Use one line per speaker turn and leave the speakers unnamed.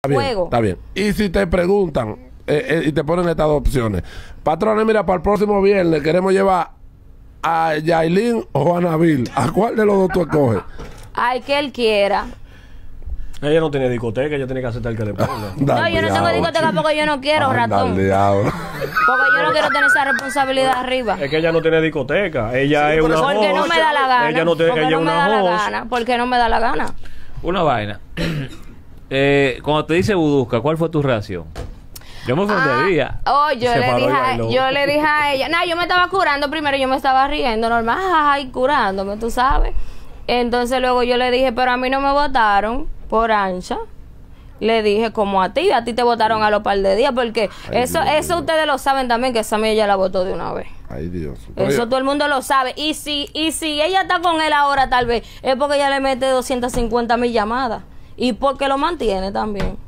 Está bien, Está bien. Y si te preguntan eh, eh, y te ponen estas dos opciones, patrones, mira, para el próximo viernes queremos llevar a Yailin o a Nabil. ¿A cuál de los dos tú escoges?
el que él quiera.
Ella no tiene discoteca, ella tiene que aceptar que le ponga. no, yo no tengo discoteca porque
yo no quiero, ratón.
Porque yo
no quiero tener esa responsabilidad arriba. Es
que ella no tiene discoteca. Ella es una Porque no me da la gana. Ella no tiene, que no me da la gana.
Porque no me da la gana.
Una vaina. Eh, cuando te dice Budusca, ¿cuál fue tu reacción? Yo me ofendería.
Ah, oh, yo le, dije a, yo le dije a ella. No, yo me estaba curando primero, yo me estaba riendo normal, ay, curándome, tú sabes. Entonces luego yo le dije, pero a mí no me votaron por ancha. Le dije, como a ti, a ti te votaron a los par de días, porque eso eso ustedes lo saben también, que esa mía ella la votó de una vez.
Ay, Dios. Eso todo
el mundo lo sabe. Y si, y si ella está con él ahora, tal vez, es porque ella le mete 250 mil llamadas y porque lo mantiene también.